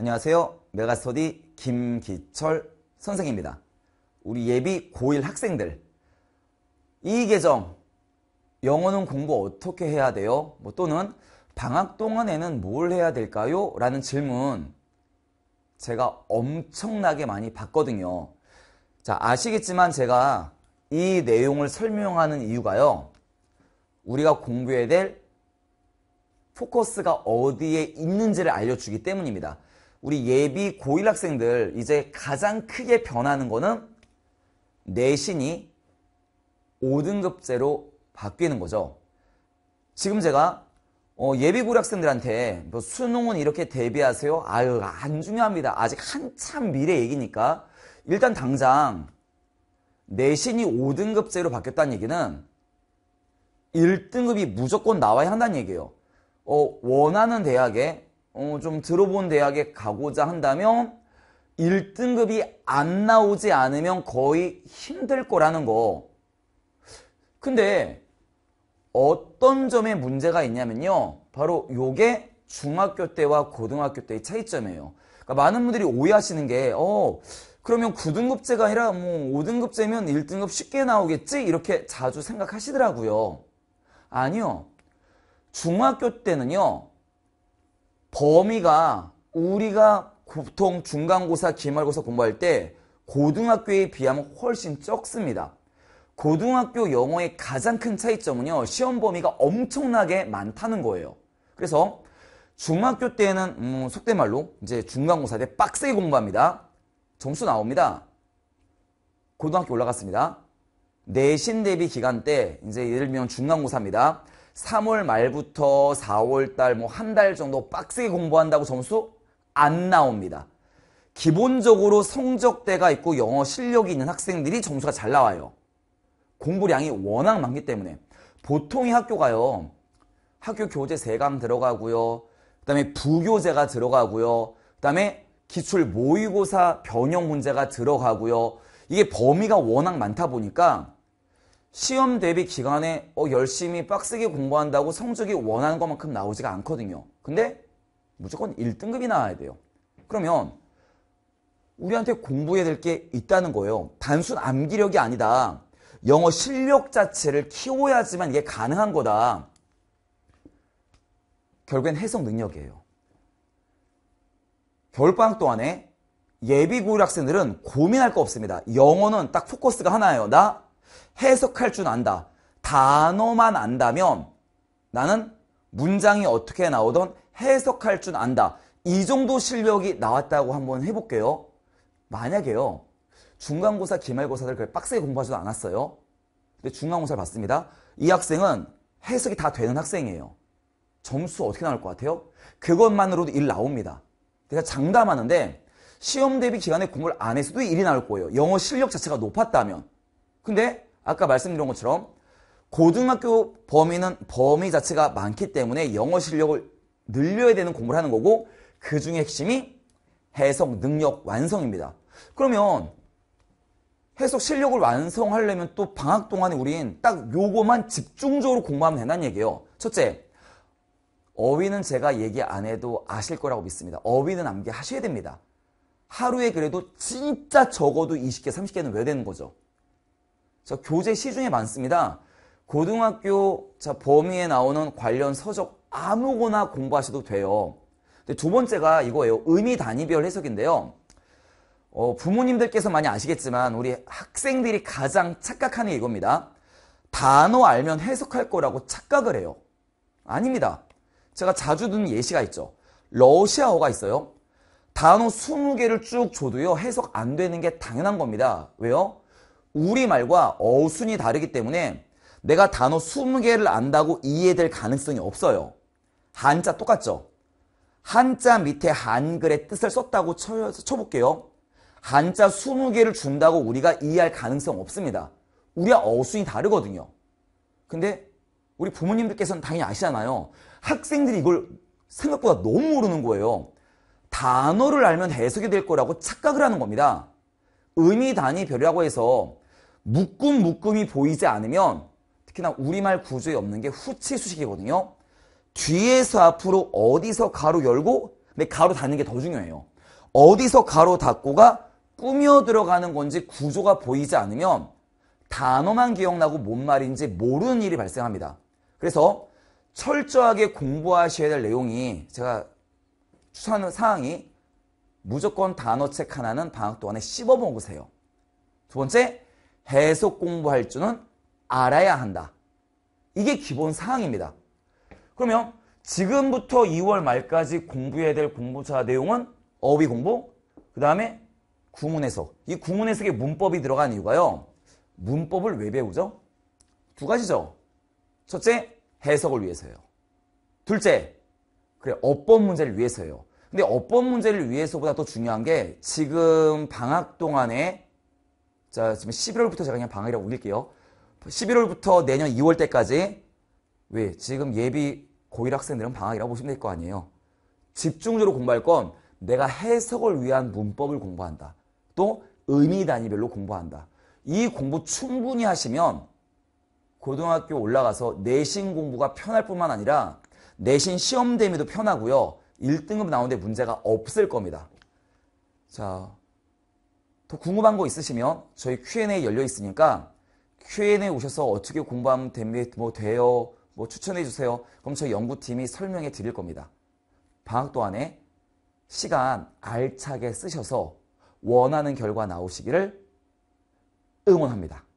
안녕하세요. 메가스터디 김기철 선생입니다. 우리 예비 고1 학생들 이 계정 영어는 공부 어떻게 해야 돼요? 뭐 또는 방학 동안에는 뭘 해야 될까요? 라는 질문 제가 엄청나게 많이 받거든요. 자 아시겠지만 제가 이 내용을 설명하는 이유가요. 우리가 공부해야 될 포커스가 어디에 있는지를 알려주기 때문입니다. 우리 예비 고1 학생들 이제 가장 크게 변하는 거는 내신이 5등급제로 바뀌는 거죠. 지금 제가 어, 예비 고1 학생들한테 뭐 수능은 이렇게 대비하세요? 아유 안 중요합니다. 아직 한참 미래 얘기니까 일단 당장 내신이 5등급제로 바뀌었다는 얘기는 1등급이 무조건 나와야 한다는 얘기예요. 어, 원하는 대학에 어, 좀 들어본 대학에 가고자 한다면 1등급이 안 나오지 않으면 거의 힘들 거라는 거. 근데 어떤 점에 문제가 있냐면요. 바로 요게 중학교 때와 고등학교 때의 차이점이에요. 그러니까 많은 분들이 오해하시는 게, 어, 그러면 9등급제가 아니라 뭐 5등급제면 1등급 쉽게 나오겠지? 이렇게 자주 생각하시더라고요. 아니요. 중학교 때는요. 범위가 우리가 보통 중간고사, 기말고사 공부할 때 고등학교에 비하면 훨씬 적습니다. 고등학교 영어의 가장 큰 차이점은요. 시험 범위가 엄청나게 많다는 거예요. 그래서 중학교 때는 음, 속된 말로 이제 중간고사 때 빡세게 공부합니다. 점수 나옵니다. 고등학교 올라갔습니다. 내신 대비 기간 때 이제 예를 들면 중간고사입니다. 3월 말부터 4월 달뭐 한 달 정도 빡세게 공부한다고 점수 안 나옵니다. 기본적으로 성적대가 있고 영어 실력이 있는 학생들이 점수가 잘 나와요. 공부량이 워낙 많기 때문에 보통의 학교가요. 학교 교재 세강 들어가고요. 그 다음에 부교재가 들어가고요. 그 다음에 기출 모의고사 변형 문제가 들어가고요. 이게 범위가 워낙 많다 보니까 시험 대비 기간에 어, 열심히 빡세게 공부한다고 성적이 원하는 것만큼 나오지가 않거든요. 근데 무조건 1등급이 나와야 돼요. 그러면 우리한테 공부해야 될 게 있다는 거예요. 단순 암기력이 아니다. 영어 실력 자체를 키워야지만 이게 가능한 거다. 결국엔 해석 능력이에요. 겨울방학 동안에 예비 고일 학생들은 고민할 거 없습니다. 영어는 딱 포커스가 하나예요. 나 해석할 줄 안다. 단어만 안다면 나는 문장이 어떻게 나오던 해석할 줄 안다. 이 정도 실력이 나왔다고 한번 해볼게요. 만약에요. 중간고사, 기말고사를 그렇게 빡세게 공부하지도 않았어요. 근데 중간고사를 봤습니다. 이 학생은 해석이 다 되는 학생이에요. 점수 어떻게 나올 것 같아요? 그것만으로도 일 나옵니다. 제가 장담하는데 시험 대비 기간에 공부를 안 했어도 일이 나올 거예요. 영어 실력 자체가 높았다면. 근데 아까 말씀드린 것처럼 고등학교 범위는 범위 자체가 많기 때문에 영어 실력을 늘려야 되는 공부를 하는 거고 그 중에 핵심이 해석 능력 완성입니다. 그러면 해석 실력을 완성하려면 또 방학 동안에 우린 딱 요거만 집중적으로 공부하면 된다는 얘기예요. 첫째, 어휘는 제가 얘기 안 해도 아실 거라고 믿습니다. 어휘는 암기하셔야 됩니다. 하루에 그래도 진짜 적어도 20개, 30개는 외야 되는 거죠. 자, 교재 시중에 많습니다. 고등학교 자, 범위에 나오는 관련 서적 아무거나 공부하셔도 돼요. 두 번째가 이거예요. 의미 단위별 해석인데요. 어, 부모님들께서 많이 아시겠지만 우리 학생들이 가장 착각하는 이겁니다. 단어 알면 해석할 거라고 착각을 해요. 아닙니다. 제가 자주 듣는 예시가 있죠. 러시아어가 있어요. 단어 20개를 쭉 줘도요. 해석 안 되는 게 당연한 겁니다. 왜요? 우리말과 어순이 다르기 때문에 내가 단어 20개를 안다고 이해될 가능성이 없어요. 한자 똑같죠? 한자 밑에 한글의 뜻을 썼다고 쳐, 쳐볼게요. 한자 20개를 준다고 우리가 이해할 가능성 없습니다. 우리와 어순이 다르거든요. 근데 우리 부모님들께서는 당연히 아시잖아요. 학생들이 이걸 생각보다 너무 모르는 거예요. 단어를 알면 해석이 될 거라고 착각을 하는 겁니다. 의미 단위 별이라고 해서 묶음 묶음이 보이지 않으면 특히나 우리말 구조에 없는 게 후치 수식이거든요. 뒤에서 앞으로 어디서 가로 열고 근데 가로 닫는 게 더 중요해요. 어디서 가로 닫고가 꾸며 들어가는 건지 구조가 보이지 않으면 단어만 기억나고 뭔 말인지 모르는 일이 발생합니다. 그래서 철저하게 공부하셔야 될 내용이 제가 추천하는 사항이 무조건 단어책 하나는 방학 동안에 씹어먹으세요. 두 번째, 계속 공부할 줄은 알아야 한다. 이게 기본 사항입니다. 그러면 지금부터 2월 말까지 공부해야 될 공부차 내용은 어휘 공부, 그 다음에 구문 해석. 이 구문 해석에 문법이 들어간 이유가요. 문법을 왜 배우죠? 두 가지죠. 첫째, 해석을 위해서요. 둘째, 그래 어법 문제를 위해서요. 근데 어법 문제를 위해서보다 더 중요한 게 지금 방학 동안에 자, 지금 11월부터 제가 그냥 방학이라고 올릴게요. 11월부터 내년 2월 때까지 왜? 지금 예비 고1 학생들은 방학이라고 보시면 될 거 아니에요. 집중적으로 공부할 건 내가 해석을 위한 문법을 공부한다. 또 의미 단위별로 공부한다. 이 공부 충분히 하시면 고등학교 올라가서 내신 공부가 편할 뿐만 아니라 내신 시험 대미도 편하고요. 1등급 나오는데 문제가 없을 겁니다. 자, 더 궁금한 거 있으시면 저희 Q&A 열려 있으니까 Q&A 오셔서 어떻게 공부하면 됩니다. 뭐 돼요? 뭐 추천해 주세요. 그럼 저희 연구팀이 설명해 드릴 겁니다. 방학 동안에 시간 알차게 쓰셔서 원하는 결과 나오시기를 응원합니다.